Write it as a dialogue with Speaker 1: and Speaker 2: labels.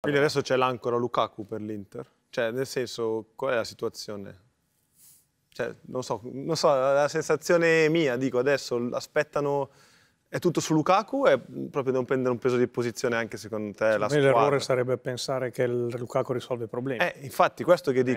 Speaker 1: Quindi adesso c'è l'ancora Lukaku per l'Inter? Cioè, nel senso, qual è la situazione? Cioè, non so, non so, la sensazione mia, dico, adesso aspettano... È tutto su Lukaku è proprio non prendere un peso di posizione anche secondo te la squadra? L'errore
Speaker 2: sarebbe pensare che il Lukaku risolve i problemi.
Speaker 1: Eh, infatti, questo che dico. Eh.